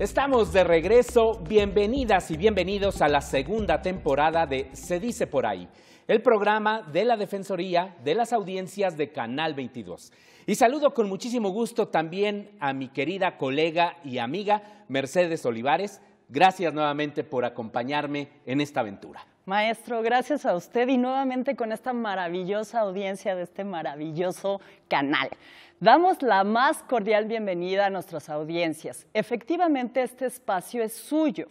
Estamos de regreso, bienvenidas y bienvenidos a la segunda temporada de Se dice por ahí, el programa de la Defensoría de las Audiencias de Canal 22. Y saludo con muchísimo gusto también a mi querida colega y amiga Mercedes Olivares. Gracias nuevamente por acompañarme en esta aventura. Maestro, gracias a usted y nuevamente con esta maravillosa audiencia de este maravilloso canal. Damos la más cordial bienvenida a nuestras audiencias. Efectivamente, este espacio es suyo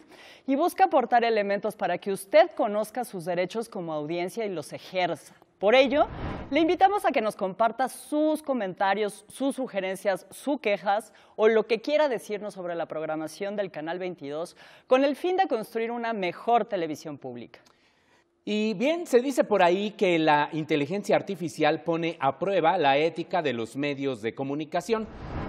y busca aportar elementos para que usted conozca sus derechos como audiencia y los ejerza. Por ello, le invitamos a que nos comparta sus comentarios, sus sugerencias, sus quejas o lo que quiera decirnos sobre la programación del Canal 22 con el fin de construir una mejor televisión pública. Y bien, se dice por ahí que la inteligencia artificial pone a prueba la ética de los medios de comunicación,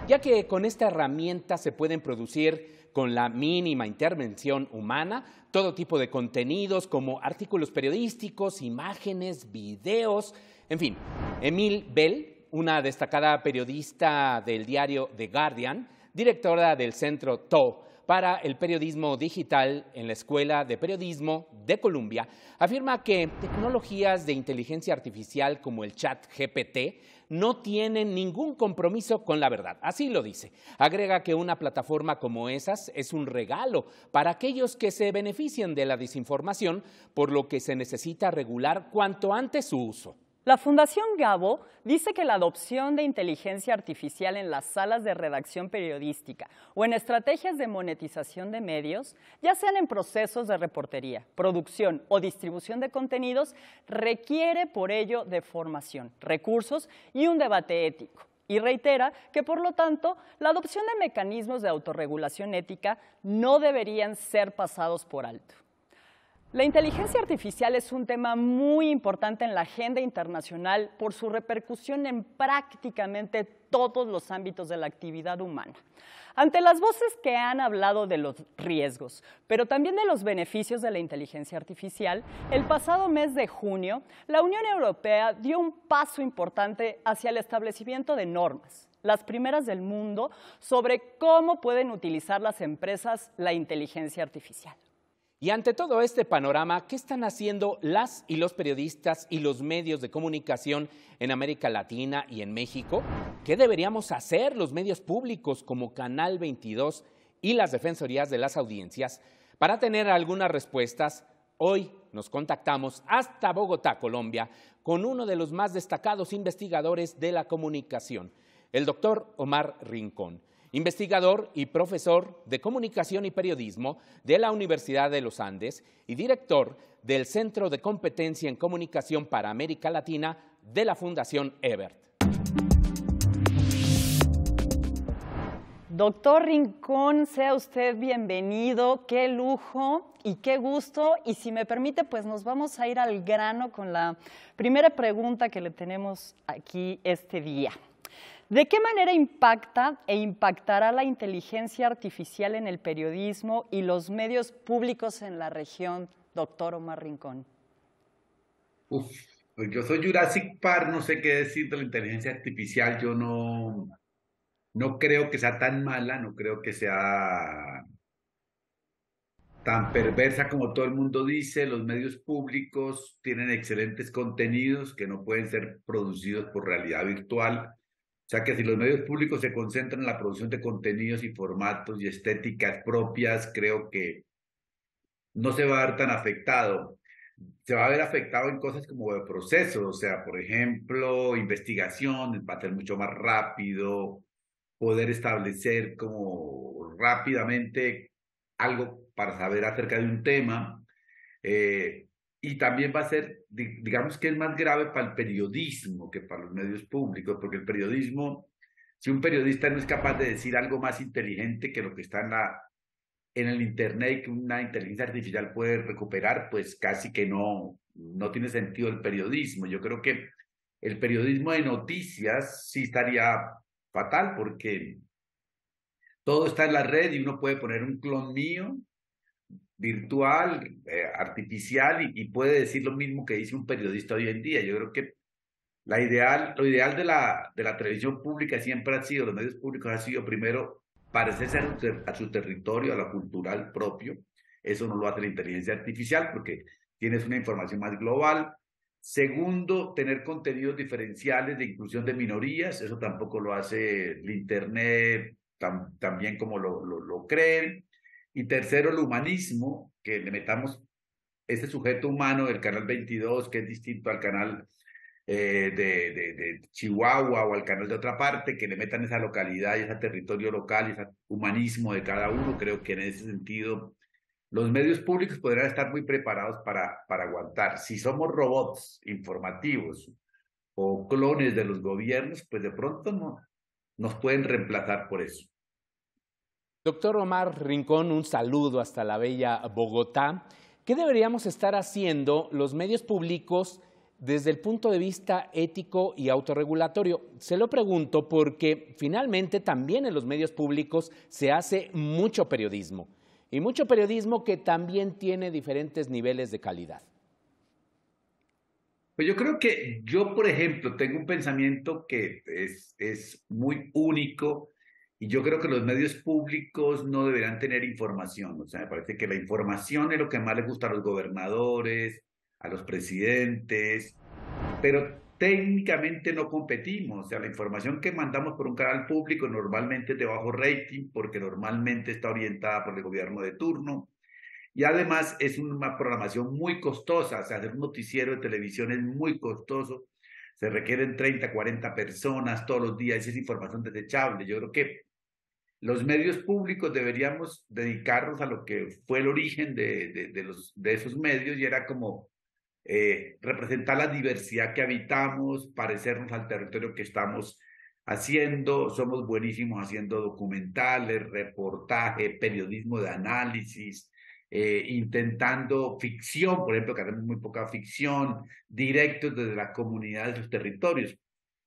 ya que con esta herramienta se pueden producir con la mínima intervención humana todo tipo de contenidos como artículos periodísticos, imágenes, videos, en fin. Emil Bell, una destacada periodista del diario The Guardian, directora del centro TO, para el periodismo digital en la Escuela de Periodismo de Columbia, afirma que tecnologías de inteligencia artificial como el chat GPT no tienen ningún compromiso con la verdad. Así lo dice. Agrega que una plataforma como esas es un regalo para aquellos que se benefician de la desinformación, por lo que se necesita regular cuanto antes su uso. La Fundación Gabo dice que la adopción de inteligencia artificial en las salas de redacción periodística o en estrategias de monetización de medios, ya sean en procesos de reportería, producción o distribución de contenidos, requiere por ello de formación, recursos y un debate ético. Y reitera que, por lo tanto, la adopción de mecanismos de autorregulación ética no deberían ser pasados por alto. La inteligencia artificial es un tema muy importante en la agenda internacional por su repercusión en prácticamente todos los ámbitos de la actividad humana. Ante las voces que han hablado de los riesgos, pero también de los beneficios de la inteligencia artificial, el pasado mes de junio, la Unión Europea dio un paso importante hacia el establecimiento de normas las primeras del mundo sobre cómo pueden utilizar las empresas la inteligencia artificial. Y ante todo este panorama, ¿qué están haciendo las y los periodistas y los medios de comunicación en América Latina y en México? ¿Qué deberíamos hacer los medios públicos como Canal 22 y las defensorías de las audiencias? Para tener algunas respuestas, hoy nos contactamos hasta Bogotá, Colombia, con uno de los más destacados investigadores de la comunicación, el doctor Omar Rincón investigador y profesor de comunicación y periodismo de la Universidad de los Andes y director del Centro de Competencia en Comunicación para América Latina de la Fundación Ebert. Doctor Rincón, sea usted bienvenido, qué lujo y qué gusto. Y si me permite, pues nos vamos a ir al grano con la primera pregunta que le tenemos aquí este día. ¿De qué manera impacta e impactará la inteligencia artificial en el periodismo y los medios públicos en la región, doctor Omar Rincón? Uf, pues yo soy Jurassic Park, no sé qué decir de la inteligencia artificial, yo no, no creo que sea tan mala, no creo que sea tan perversa como todo el mundo dice, los medios públicos tienen excelentes contenidos que no pueden ser producidos por realidad virtual o sea que si los medios públicos se concentran en la producción de contenidos y formatos y estéticas propias, creo que no se va a ver tan afectado. Se va a ver afectado en cosas como de proceso, o sea, por ejemplo, investigación, va a ser mucho más rápido, poder establecer como rápidamente algo para saber acerca de un tema. Eh, y también va a ser, digamos que es más grave para el periodismo que para los medios públicos, porque el periodismo, si un periodista no es capaz de decir algo más inteligente que lo que está en, la, en el Internet que una inteligencia artificial puede recuperar, pues casi que no, no tiene sentido el periodismo. Yo creo que el periodismo de noticias sí estaría fatal porque todo está en la red y uno puede poner un clon mío virtual, eh, artificial, y, puede decir lo mismo que dice un periodista hoy en día. Yo creo que la ideal, lo ideal de la, de la televisión pública siempre ha sido, los medios públicos ha sido primero parecerse a su, territorio, a la cultural propio. Eso no lo hace la inteligencia artificial porque tienes una información más global. Segundo, tener contenidos diferenciales de inclusión de minorías. Eso tampoco lo hace el Internet también como lo, lo creen. Y tercero, el humanismo, que le metamos ese sujeto humano del canal 22, que es distinto al canal eh, de, Chihuahua o al canal de otra parte, que le metan esa localidad y ese territorio local y ese humanismo de cada uno. Creo que en ese sentido los medios públicos podrán estar muy preparados para, para aguantar. Si somos robots informativos o clones de los gobiernos, pues de pronto no, nos pueden reemplazar por eso. Doctor Omar Rincón, un saludo hasta la bella Bogotá. ¿Qué deberíamos estar haciendo los medios públicos desde el punto de vista ético y autorregulatorio? Se lo pregunto porque finalmente también en los medios públicos se hace mucho periodismo y mucho periodismo que también tiene diferentes niveles de calidad. Pues yo creo que yo, por ejemplo, tengo un pensamiento que es, es muy único y yo creo que los medios públicos no deberán tener información. O sea, me parece que la información es lo que más le gusta a los gobernadores, a los presidentes, pero técnicamente no competimos. O sea, la información que mandamos por un canal público normalmente es de bajo rating porque normalmente está orientada por el gobierno de turno. Y además es una programación muy costosa. O sea, hacer un noticiero de televisión es muy costoso. Se requieren 30, 40 personas todos los días. Esa es información desechable. Yo creo que los medios públicos deberíamos dedicarnos a lo que fue el origen de, los, de esos medios y era como eh, representar la diversidad que habitamos, parecernos al territorio que estamos haciendo, somos buenísimos haciendo documentales, reportaje, periodismo de análisis, eh, intentando ficción, por ejemplo, que hacemos muy poca ficción, directos desde la comunidad de sus territorios.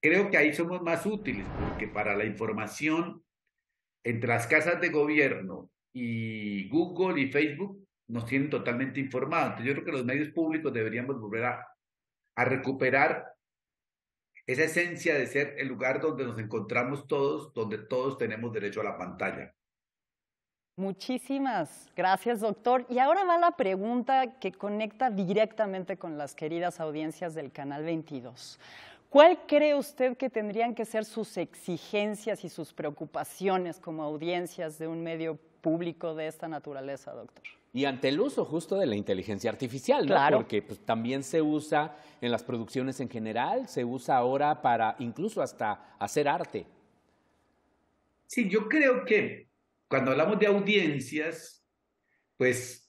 Creo que ahí somos más útiles, porque para la información entre las casas de gobierno y Google y Facebook nos tienen totalmente informados. Entonces, yo creo que los medios públicos deberíamos volver a, recuperar esa esencia de ser el lugar donde nos encontramos todos, donde todos tenemos derecho a la pantalla. Muchísimas gracias, doctor. Y ahora va la pregunta que conecta directamente con las queridas audiencias del Canal 22. ¿Cuál cree usted que tendrían que ser sus exigencias y sus preocupaciones como audiencias de un medio público de esta naturaleza, doctor? Y ante el uso justo de la inteligencia artificial, ¿no? Claro. Porque pues, también se usa en las producciones en general, se usa ahora para incluso hasta hacer arte. Sí, yo creo que cuando hablamos de audiencias, pues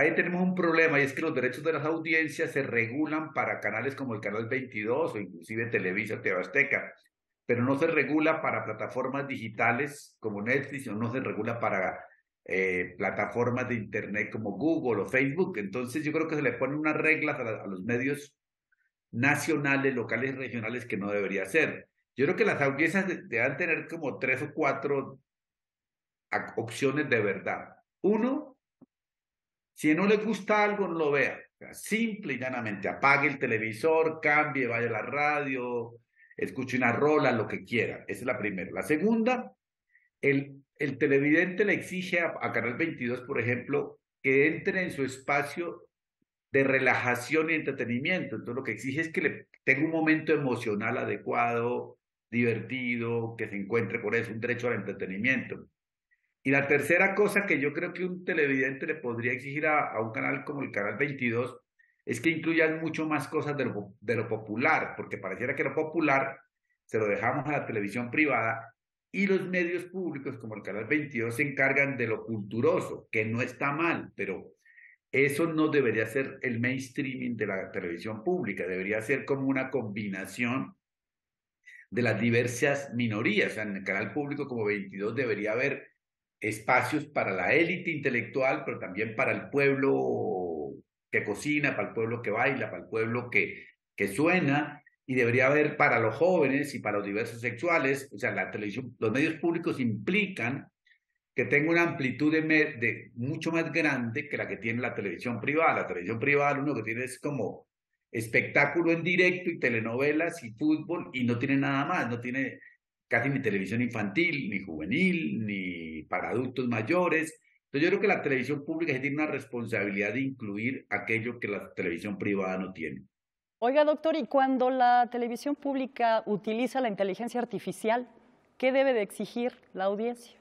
ahí tenemos un problema y es que los derechos de las audiencias se regulan para canales como el Canal 22 o inclusive Televisa Tebasteca, pero no se regula para plataformas digitales como Netflix o no se regula para eh, plataformas de Internet como Google o Facebook. Entonces yo creo que se le ponen unas reglas a, los medios nacionales, locales, y regionales que no debería ser. Yo creo que las audiencias deben tener como tres o cuatro opciones de verdad. Uno, si no le gusta algo, no lo vea. simple y llanamente, apague el televisor, cambie, vaya a la radio, escuche una rola, lo que quiera. Esa es la primera. La segunda, el, televidente le exige a, Canal 22, por ejemplo, que entre en su espacio de relajación y entretenimiento. Entonces lo que exige es que le tenga un momento emocional adecuado, divertido, que se encuentre por eso, un derecho al entretenimiento. Y la tercera cosa que yo creo que un televidente le podría exigir a, un canal como el Canal 22 es que incluyan mucho más cosas de lo, de lo popular, porque pareciera que lo popular se lo dejamos a la televisión privada y los medios públicos como el Canal 22 se encargan de lo culturoso, que no está mal, pero eso no debería ser el mainstreaming de la televisión pública, debería ser como una combinación de las diversas minorías. en el canal público como 22 debería haber espacios para la élite intelectual, pero también para el pueblo que cocina, para el pueblo que baila, para el pueblo que, que suena, y debería haber para los jóvenes y para los diversos sexuales, o sea, la televisión, los medios públicos implican que tenga una amplitud de, de, mucho más grande que la que tiene la televisión privada. La televisión privada uno que tiene es como espectáculo en directo y telenovelas y fútbol y no tiene nada más, no tiene casi ni televisión infantil, ni juvenil, ni para adultos mayores. Entonces yo creo que la televisión pública tiene una responsabilidad de incluir aquello que la televisión privada no tiene. Oiga, doctor, ¿y cuando la televisión pública utiliza la inteligencia artificial, qué debe de exigir la audiencia?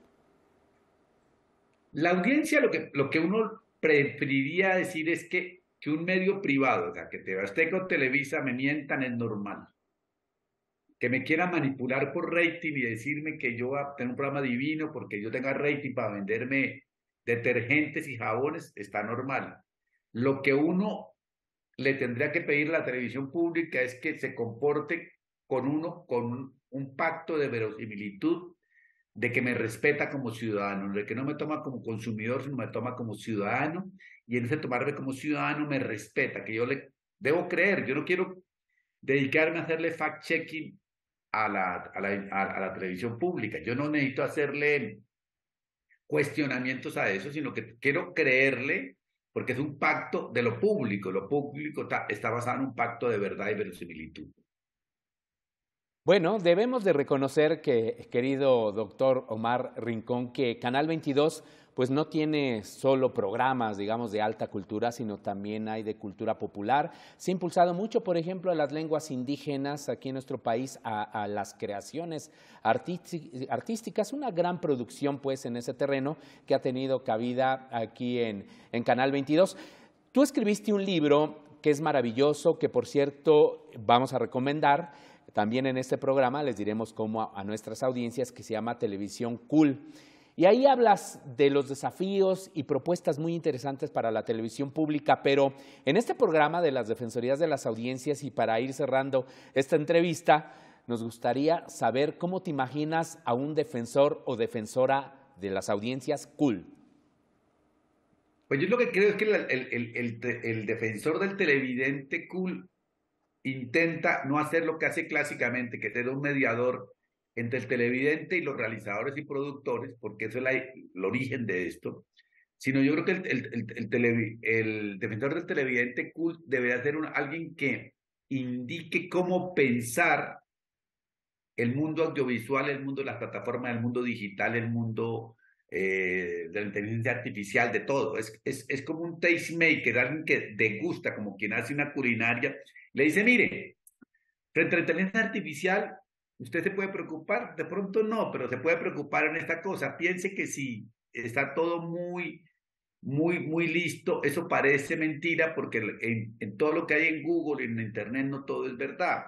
La audiencia lo que, lo que uno preferiría decir es que, que un medio privado, o sea, que te Televisa me mientan es normal que me quiera manipular por rating y decirme que yo tengo un programa divino porque yo tenga rating para venderme detergentes y jabones, está normal. Lo que uno le tendría que pedir a la televisión pública es que se comporte con uno, con un, un pacto de verosimilitud, de que me respeta como ciudadano, de que no me toma como consumidor, sino me toma como ciudadano, y en ese tomarme como ciudadano me respeta, que yo le debo creer, yo no quiero dedicarme a hacerle fact-checking a la, televisión pública. Yo no necesito hacerle cuestionamientos a eso, sino que quiero creerle porque es un pacto de lo público. Lo público está, está, basado en un pacto de verdad y verosimilitud. Bueno, debemos de reconocer que, querido doctor Omar Rincón, que Canal 22 pues no tiene solo programas, digamos, de alta cultura, sino también hay de cultura popular. Se ha impulsado mucho, por ejemplo, a las lenguas indígenas aquí en nuestro país, a, las creaciones artísticas, una gran producción pues en ese terreno que ha tenido cabida aquí en, Canal 22. Tú escribiste un libro que es maravilloso, que por cierto vamos a recomendar. También en este programa les diremos cómo a nuestras audiencias que se llama Televisión Cool. Y ahí hablas de los desafíos y propuestas muy interesantes para la televisión pública, pero en este programa de las Defensorías de las Audiencias y para ir cerrando esta entrevista, nos gustaría saber cómo te imaginas a un defensor o defensora de las audiencias cool. Pues yo lo que creo es que el, defensor del televidente cool intenta no hacer lo que hace clásicamente, que te da un mediador entre el televidente y los realizadores y productores, porque eso es el origen de esto, sino yo creo que el, el, defensor del televidente cult debería ser alguien que indique cómo pensar el mundo audiovisual, el mundo de las plataformas, el mundo digital, el mundo eh, de la inteligencia artificial, de todo. Es, es, como un tastemaker, alguien que degusta, como quien hace una culinaria. Le dice, mire, frente la inteligencia artificial Usted se puede preocupar, de pronto no, pero se puede preocupar en esta cosa. Piense que si está todo muy, muy, muy listo, eso parece mentira porque en, todo lo que hay en Google y en Internet no todo es verdad.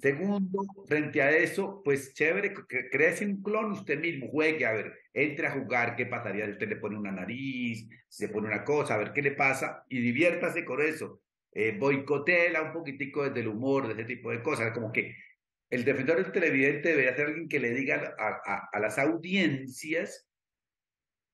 Segundo, frente a eso, pues chévere, crece un clon usted mismo, juegue, a ver, entre a jugar, qué pasaría usted le pone una nariz, se pone una cosa, a ver qué le pasa y diviértase con eso. Eh, boicotela un poquitico desde el humor, de ese tipo de cosas, como que el defensor del televidente debería ser alguien que le diga a, las audiencias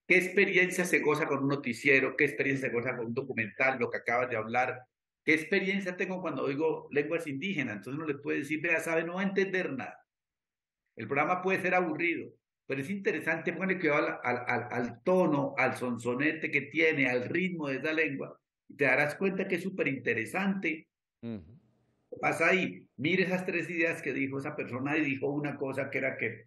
qué experiencia se goza con un noticiero, qué experiencia se goza con un documental, lo que acabas de hablar, qué experiencia tengo cuando oigo lenguas indígenas. Entonces uno le puede decir, vea, sabe, no va a entender nada. El programa puede ser aburrido, pero es interesante, ponerle que va al, al, tono, al sonsonete que tiene, al ritmo de esa lengua, y te darás cuenta que es súper interesante pasa ahí, mire esas tres ideas que dijo esa persona y dijo una cosa que era que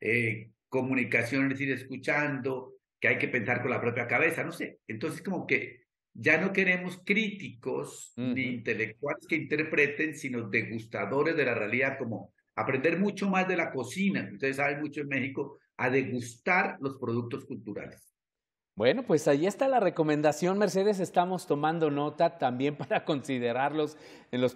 eh, comunicación es ir escuchando, que hay que pensar con la propia cabeza, no sé. Entonces como que ya no queremos críticos ni intelectuales que interpreten, sino degustadores de la realidad, como aprender mucho más de la cocina, ustedes saben mucho en México, a degustar los productos culturales. Bueno, pues ahí está la recomendación, Mercedes. Estamos tomando nota también para considerarlos en los,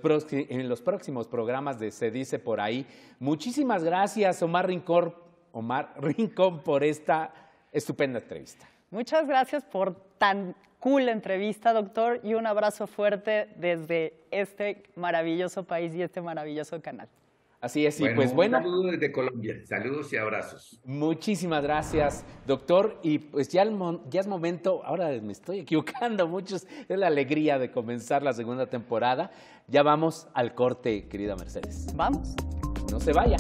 próximos programas de Se Dice por ahí. Muchísimas gracias, Omar Rincón, Omar Rincón, por esta estupenda entrevista. Muchas gracias por tan cool entrevista, doctor, y un abrazo fuerte desde este maravilloso país y este maravilloso canal. Así es, y pues bueno. Saludos desde Colombia, saludos y abrazos. Muchísimas gracias, doctor. Y pues ya, ya es momento, ahora me estoy equivocando muchos, es la alegría de comenzar la segunda temporada. Ya vamos al corte, querida Mercedes. Vamos. No se vaya.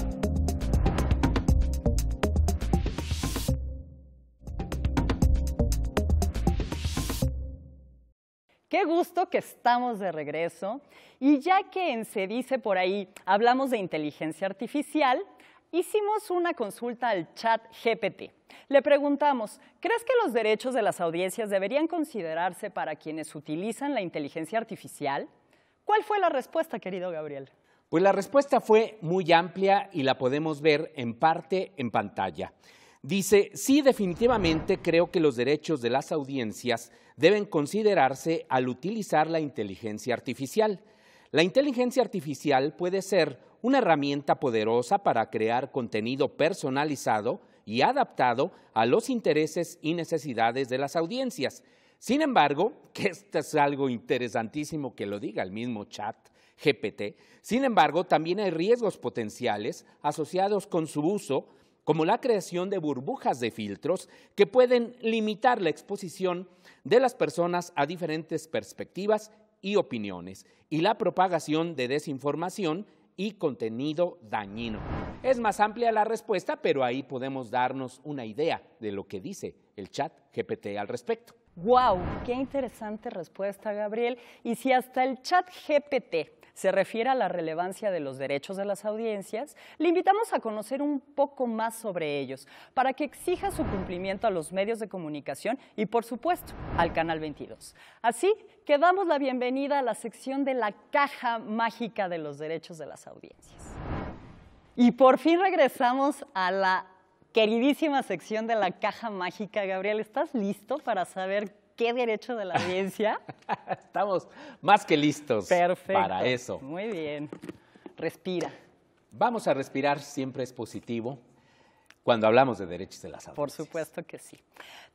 Qué gusto que estamos de regreso. Y ya que en Se dice por ahí hablamos de inteligencia artificial, hicimos una consulta al chat GPT. Le preguntamos, ¿crees que los derechos de las audiencias deberían considerarse para quienes utilizan la inteligencia artificial? ¿Cuál fue la respuesta, querido Gabriel? Pues la respuesta fue muy amplia y la podemos ver en parte en pantalla. Dice, sí, definitivamente creo que los derechos de las audiencias deben considerarse al utilizar la inteligencia artificial. La inteligencia artificial puede ser una herramienta poderosa para crear contenido personalizado y adaptado a los intereses y necesidades de las audiencias. Sin embargo, que esto es algo interesantísimo que lo diga el mismo chat GPT, sin embargo, también hay riesgos potenciales asociados con su uso como la creación de burbujas de filtros que pueden limitar la exposición de las personas a diferentes perspectivas y opiniones, y la propagación de desinformación y contenido dañino. Es más amplia la respuesta, pero ahí podemos darnos una idea de lo que dice el chat GPT al respecto. ¡Wow! ¡Qué interesante respuesta, Gabriel! Y si hasta el chat GPT se refiere a la relevancia de los derechos de las audiencias, le invitamos a conocer un poco más sobre ellos para que exija su cumplimiento a los medios de comunicación y, por supuesto, al Canal 22. Así que damos la bienvenida a la sección de la caja mágica de los derechos de las audiencias. Y por fin regresamos a la queridísima sección de la caja mágica. Gabriel, ¿estás listo para saber qué derecho de la audiencia? Estamos más que listos para eso. Muy bien. Respira. Vamos a respirar, siempre es positivo cuando hablamos de derechos de la audiencias. Por supuesto que sí.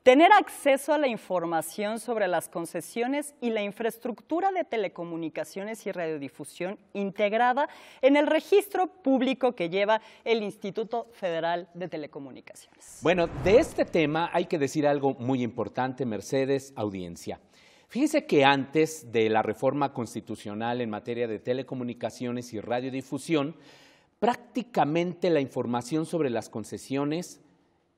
Tener acceso a la información sobre las concesiones y la infraestructura de telecomunicaciones y radiodifusión integrada en el registro público que lleva el Instituto Federal de Telecomunicaciones. Bueno, de este tema hay que decir algo muy importante, Mercedes, audiencia. Fíjese que antes de la reforma constitucional en materia de telecomunicaciones y radiodifusión, prácticamente la información sobre las concesiones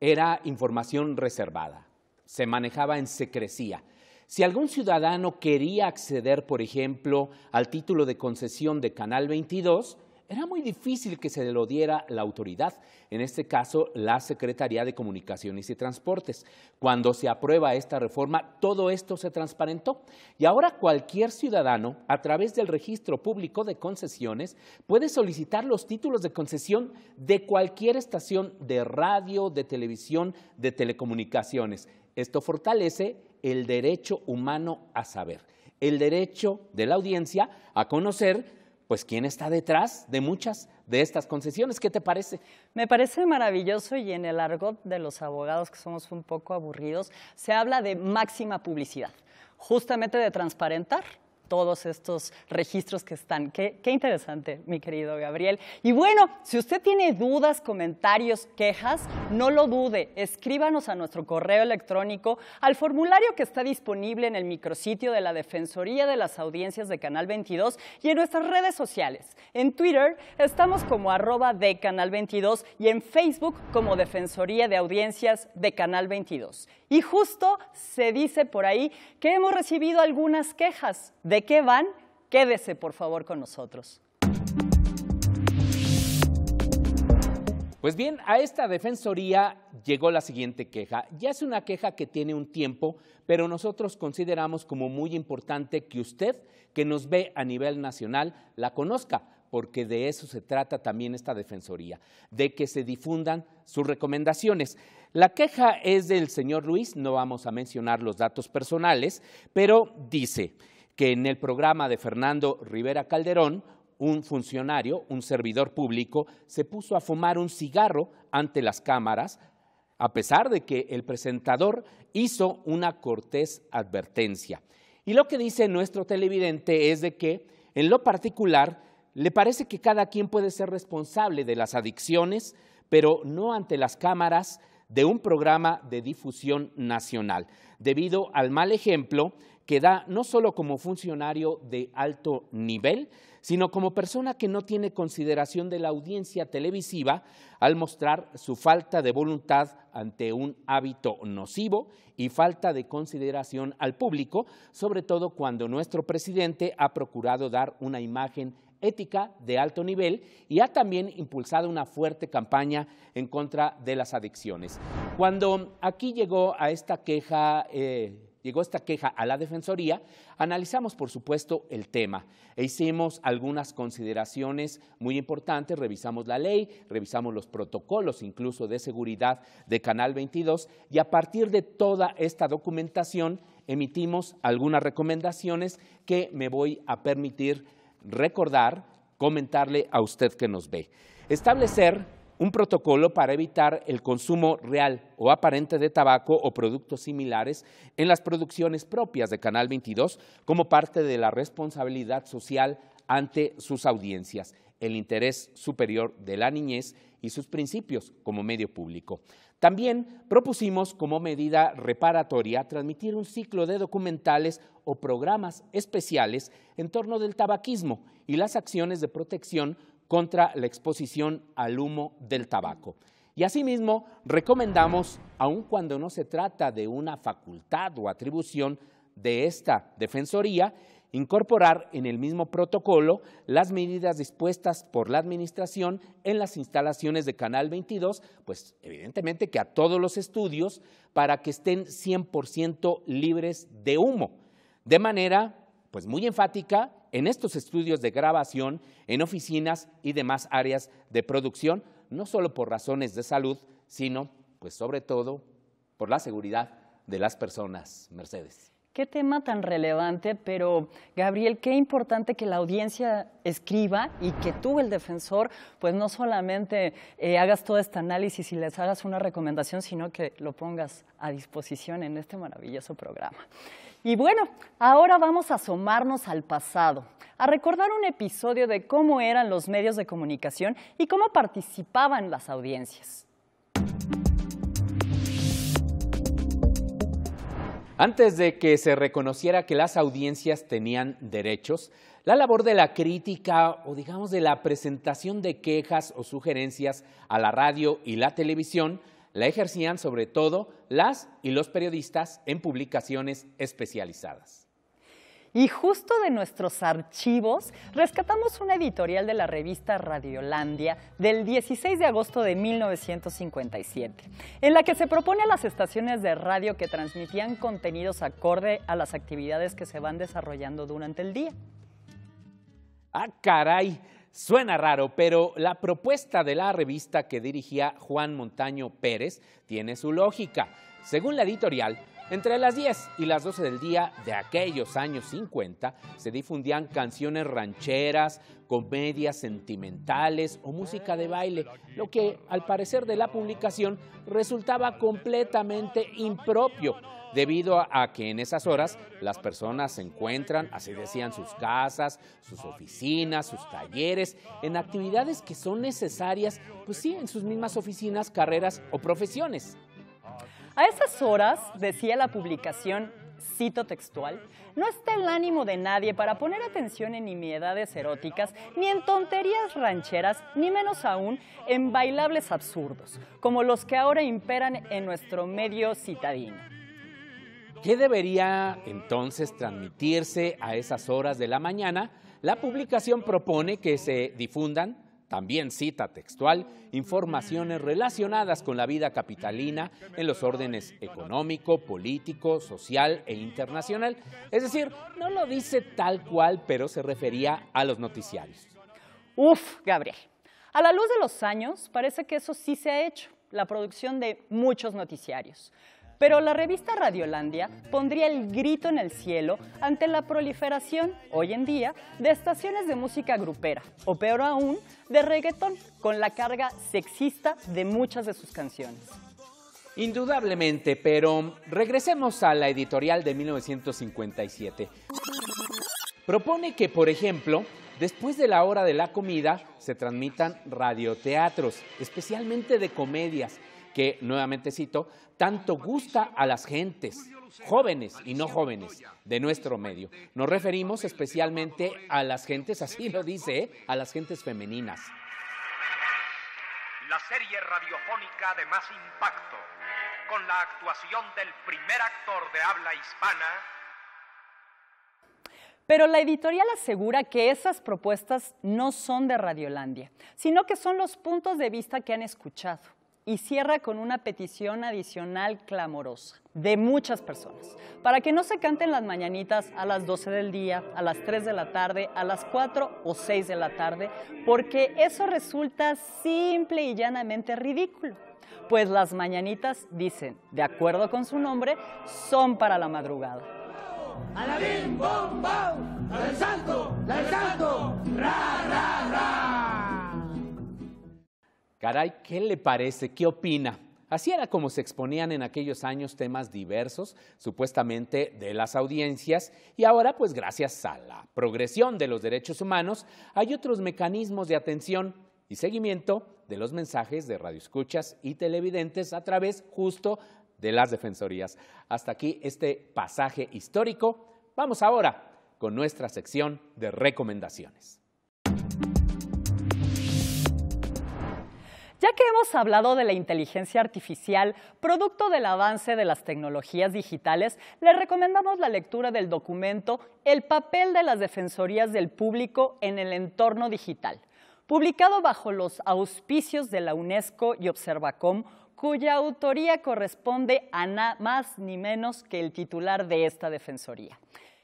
era información reservada se manejaba en secrecía. Si algún ciudadano quería acceder, por ejemplo, al título de concesión de Canal 22, era muy difícil que se lo diera la autoridad, en este caso la Secretaría de Comunicaciones y Transportes. Cuando se aprueba esta reforma, todo esto se transparentó y ahora cualquier ciudadano, a través del registro público de concesiones, puede solicitar los títulos de concesión de cualquier estación de radio, de televisión, de telecomunicaciones. Esto fortalece el derecho humano a saber, el derecho de la audiencia a conocer pues quién está detrás de muchas de estas concesiones. ¿Qué te parece? Me parece maravilloso y en el argot de los abogados que somos un poco aburridos, se habla de máxima publicidad, justamente de transparentar todos estos registros que están. Qué, interesante, mi querido Gabriel. Y bueno, si usted tiene dudas, comentarios, quejas, no lo dude, escríbanos a nuestro correo electrónico al formulario que está disponible en el micrositio de la Defensoría de las Audiencias de Canal 22 y en nuestras redes sociales. En Twitter estamos como arroba de Canal 22 y en Facebook como Defensoría de Audiencias de Canal 22. Y justo se dice por ahí que hemos recibido algunas quejas. ¿De qué van? Quédese por favor con nosotros. Pues bien, a esta defensoría llegó la siguiente queja. Ya es una queja que tiene un tiempo, pero nosotros consideramos como muy importante que usted, que nos ve a nivel nacional, la conozca porque de eso se trata también esta Defensoría, de que se difundan sus recomendaciones. La queja es del señor Luis, no vamos a mencionar los datos personales, pero dice que en el programa de Fernando Rivera Calderón, un funcionario, un servidor público, se puso a fumar un cigarro ante las cámaras, a pesar de que el presentador hizo una cortés advertencia. Y lo que dice nuestro televidente es de que, en lo particular, le parece que cada quien puede ser responsable de las adicciones, pero no ante las cámaras de un programa de difusión nacional, debido al mal ejemplo que da no solo como funcionario de alto nivel, sino como persona que no tiene consideración de la audiencia televisiva al mostrar su falta de voluntad ante un hábito nocivo y falta de consideración al público, sobre todo cuando nuestro presidente ha procurado dar una imagen ética de alto nivel y ha también impulsado una fuerte campaña en contra de las adicciones. Cuando aquí llegó a esta queja... Eh, llegó esta queja a la Defensoría, analizamos, por supuesto, el tema e hicimos algunas consideraciones muy importantes, revisamos la ley, revisamos los protocolos incluso de seguridad de Canal 22 y a partir de toda esta documentación emitimos algunas recomendaciones que me voy a permitir recordar, comentarle a usted que nos ve. Establecer un protocolo para evitar el consumo real o aparente de tabaco o productos similares en las producciones propias de Canal 22 como parte de la responsabilidad social ante sus audiencias, el interés superior de la niñez y sus principios como medio público. También propusimos como medida reparatoria transmitir un ciclo de documentales o programas especiales en torno del tabaquismo y las acciones de protección contra la exposición al humo del tabaco. Y asimismo, recomendamos, aun cuando no se trata de una facultad o atribución de esta Defensoría, incorporar en el mismo protocolo las medidas dispuestas por la Administración en las instalaciones de Canal 22, pues evidentemente que a todos los estudios para que estén 100% libres de humo. De manera pues muy enfática en estos estudios de grabación, en oficinas y demás áreas de producción, no solo por razones de salud, sino pues sobre todo por la seguridad de las personas. Mercedes. Qué tema tan relevante, pero Gabriel, qué importante que la audiencia escriba y que tú, el defensor, pues no solamente eh, hagas todo este análisis y les hagas una recomendación, sino que lo pongas a disposición en este maravilloso programa. Y bueno, ahora vamos a asomarnos al pasado, a recordar un episodio de cómo eran los medios de comunicación y cómo participaban las audiencias. Antes de que se reconociera que las audiencias tenían derechos, la labor de la crítica o digamos de la presentación de quejas o sugerencias a la radio y la televisión la ejercían sobre todo las y los periodistas en publicaciones especializadas. Y justo de nuestros archivos rescatamos una editorial de la revista Radiolandia del 16 de agosto de 1957, en la que se propone a las estaciones de radio que transmitían contenidos acorde a las actividades que se van desarrollando durante el día. Ah, caray. Suena raro, pero la propuesta de la revista que dirigía Juan Montaño Pérez tiene su lógica. Según la editorial, entre las 10 y las 12 del día de aquellos años 50 se difundían canciones rancheras, comedias sentimentales o música de baile, lo que al parecer de la publicación resultaba completamente impropio debido a que en esas horas las personas se encuentran, así decían, sus casas, sus oficinas, sus talleres, en actividades que son necesarias, pues sí, en sus mismas oficinas, carreras o profesiones. A esas horas, decía la publicación, cito textual, no está el ánimo de nadie para poner atención en nimiedades eróticas, ni en tonterías rancheras, ni menos aún en bailables absurdos, como los que ahora imperan en nuestro medio citadino. ¿Qué debería entonces transmitirse a esas horas de la mañana? La publicación propone que se difundan también cita textual informaciones relacionadas con la vida capitalina en los órdenes económico, político, social e internacional. Es decir, no lo dice tal cual, pero se refería a los noticiarios. Uf, Gabriel. A la luz de los años, parece que eso sí se ha hecho, la producción de muchos noticiarios. Pero la revista Radiolandia pondría el grito en el cielo ante la proliferación, hoy en día, de estaciones de música grupera, o peor aún, de reggaetón, con la carga sexista de muchas de sus canciones. Indudablemente, pero regresemos a la editorial de 1957. Propone que, por ejemplo, después de la hora de la comida se transmitan radioteatros, especialmente de comedias, que nuevamente cito, tanto gusta a las gentes, jóvenes y no jóvenes, de nuestro medio. Nos referimos especialmente a las gentes, así lo dice, ¿eh? a las gentes femeninas. La serie radiofónica de más impacto, con la actuación del primer actor de habla hispana, pero la editorial asegura que esas propuestas no son de Radiolandia, sino que son los puntos de vista que han escuchado y cierra con una petición adicional clamorosa de muchas personas, para que no se canten las mañanitas a las 12 del día, a las 3 de la tarde, a las 4 o 6 de la tarde, porque eso resulta simple y llanamente ridículo. Pues las mañanitas, dicen, de acuerdo con su nombre, son para la madrugada. A santo, la santo, ra, ra, ra. Caray, ¿qué le parece? ¿Qué opina? Así era como se exponían en aquellos años temas diversos, supuestamente de las audiencias, y ahora, pues gracias a la progresión de los derechos humanos, hay otros mecanismos de atención y seguimiento de los mensajes de radioescuchas y televidentes a través justo de las defensorías. Hasta aquí este pasaje histórico. Vamos ahora con nuestra sección de recomendaciones. Ya que hemos hablado de la inteligencia artificial, producto del avance de las tecnologías digitales, le recomendamos la lectura del documento El papel de las defensorías del público en el entorno digital, publicado bajo los auspicios de la UNESCO y Observacom, cuya autoría corresponde a nada más ni menos que el titular de esta defensoría.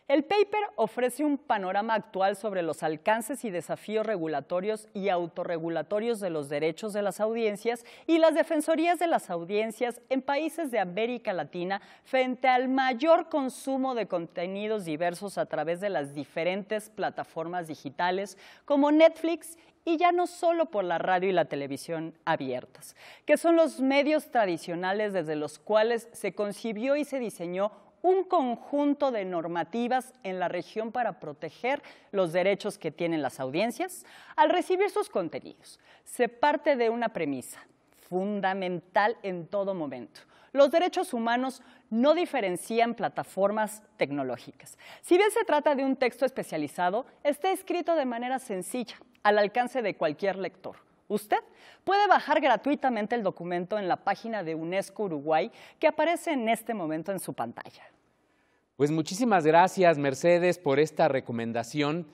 El paper ofrece un panorama actual sobre los alcances y desafíos regulatorios y autorregulatorios de los derechos de las audiencias y las defensorías de las audiencias en países de América Latina frente al mayor consumo de contenidos diversos a través de las diferentes plataformas digitales como Netflix y ya no solo por la radio y la televisión abiertas, que son los medios tradicionales desde los cuales se concibió y se diseñó un conjunto de normativas en la región para proteger los derechos que tienen las audiencias al recibir sus contenidos. Se parte de una premisa fundamental en todo momento. Los derechos humanos no diferencian plataformas tecnológicas. Si bien se trata de un texto especializado, está escrito de manera sencilla, al alcance de cualquier lector. Usted puede bajar gratuitamente el documento en la página de UNESCO Uruguay que aparece en este momento en su pantalla. Pues muchísimas gracias Mercedes por esta recomendación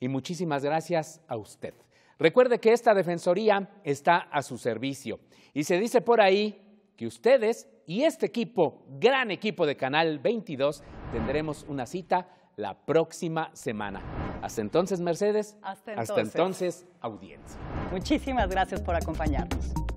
y muchísimas gracias a usted. Recuerde que esta defensoría está a su servicio y se dice por ahí que ustedes y este equipo, gran equipo de Canal 22, tendremos una cita la próxima semana. Hasta entonces, Mercedes. Hasta entonces. audiencia. Muchísimas gracias por acompañarnos.